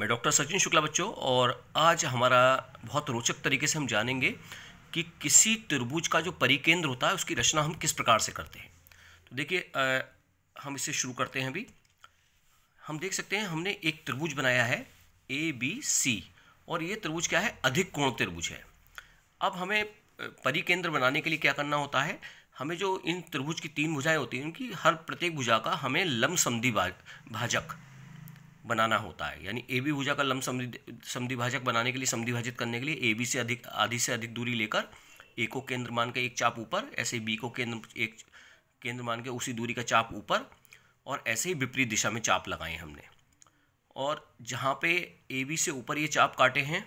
मैं डॉक्टर सचिन शुक्ला बच्चों और आज हमारा बहुत रोचक तरीके से हम जानेंगे कि किसी त्रिभुज का जो परिकेंद्र होता है उसकी रचना हम किस प्रकार से करते हैं तो देखिए हम इसे शुरू करते हैं अभी हम देख सकते हैं हमने एक त्रिभुज बनाया है ए बी सी और ये त्रिभुज क्या है अधिक कोण त्रिभुज है अब हमें परिकेंद्र बनाने के लिए क्या करना होता है हमें जो इन त्रिभुज की तीन भुजाएं होती हैं उनकी हर प्रत्येक भुजा का हमें संधि भाजक बनाना होता है यानी ए बी भुजा का लंब समिभाजक बनाने के लिए समिभाजित करने के लिए ए बी से अधिक आधी से अधिक दूरी लेकर ए को केंद्र मान के एक चाप ऊपर ऐसे बी को केंद्र एक केंद्र मान के उसी दूरी का चाप ऊपर और ऐसे ही विपरीत दिशा में चाप लगाए हमने और जहाँ पे ए बी से ऊपर ये चाप काटे हैं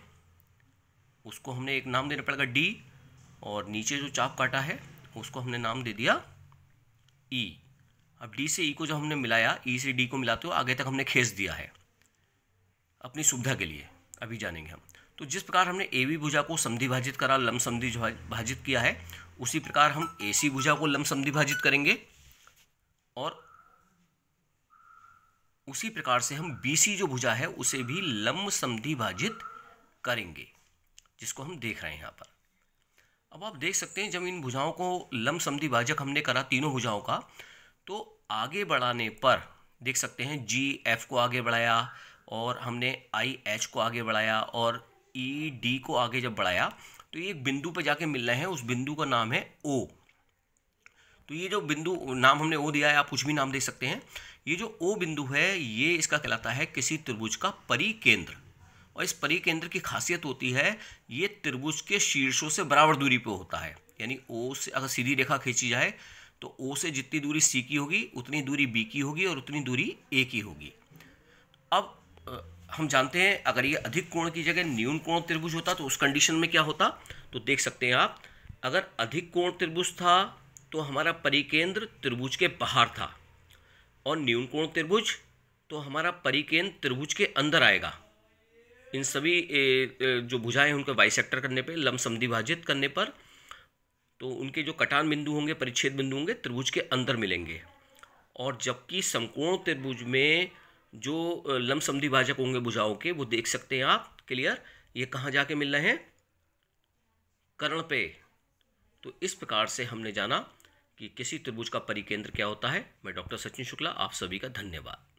उसको हमने एक नाम देना पड़ेगा डी और नीचे जो चाप काटा है उसको हमने नाम दे दिया ई e. अब डी से ई e को जो हमने मिलाया ई e से डी को मिलाते हो आगे तक हमने खेस दिया है अपनी सुविधा के लिए अभी जानेंगे हम तो जिस प्रकार हमने ए वी भुजा को समधिभाजित करा लम समधि भाजित किया है उसी प्रकार हम ए सी भुजा को लम समधिभाजित करेंगे और उसी प्रकार से हम बी सी जो भुजा है उसे भी लम्ब समधिभाजित करेंगे जिसको हम देख रहे हैं यहाँ पर अब आप देख सकते हैं जब इन भुजाओं को लम्ब समधिभाजक हमने करा तीनों भुजाओं का तो आगे बढ़ाने पर देख सकते हैं जी एफ को आगे बढ़ाया और हमने आई एच को आगे बढ़ाया और ई e, डी को आगे जब बढ़ाया तो ये एक बिंदु पर जाके मिलना है उस बिंदु का नाम है ओ तो ये जो बिंदु नाम हमने ओ दिया है आप कुछ भी नाम दे सकते हैं ये जो ओ बिंदु है ये इसका कहलाता है किसी त्रिभुज का परिकेंद्र और इस परिकेंद्र की खासियत होती है ये त्रिभुज के शीर्षों से बराबर दूरी पर होता है यानी ओ से अगर सीधी रेखा खींची जाए तो ओ से जितनी दूरी सी की होगी उतनी दूरी बी की होगी और उतनी दूरी ए की होगी अब हम जानते हैं अगर ये अधिक कोण की जगह न्यून कोण त्रिभुज होता तो उस कंडीशन में क्या होता तो देख सकते हैं आप अगर अधिक कोण त्रिभुज था तो हमारा परिकेंद्र त्रिभुज के बाहर था और न्यून कोण त्रिभुज तो हमारा परिकेंद्र त्रिभुज के अंदर आएगा इन सभी जो भुजाएं उनका उनको सेक्टर करने पे लमसम विभाजित करने पर तो उनके जो कटान बिंदु होंगे परिच्छेद बिंदु होंगे त्रिभुज के अंदर मिलेंगे और जबकि समकोण त्रिभुज में जो समी भाजक होंगे भुजाओं के वो देख सकते हैं आप क्लियर ये कहाँ जाके मिल रहे हैं कर्ण पे तो इस प्रकार से हमने जाना कि किसी त्रिभुज का परिकेंद्र क्या होता है मैं डॉक्टर सचिन शुक्ला आप सभी का धन्यवाद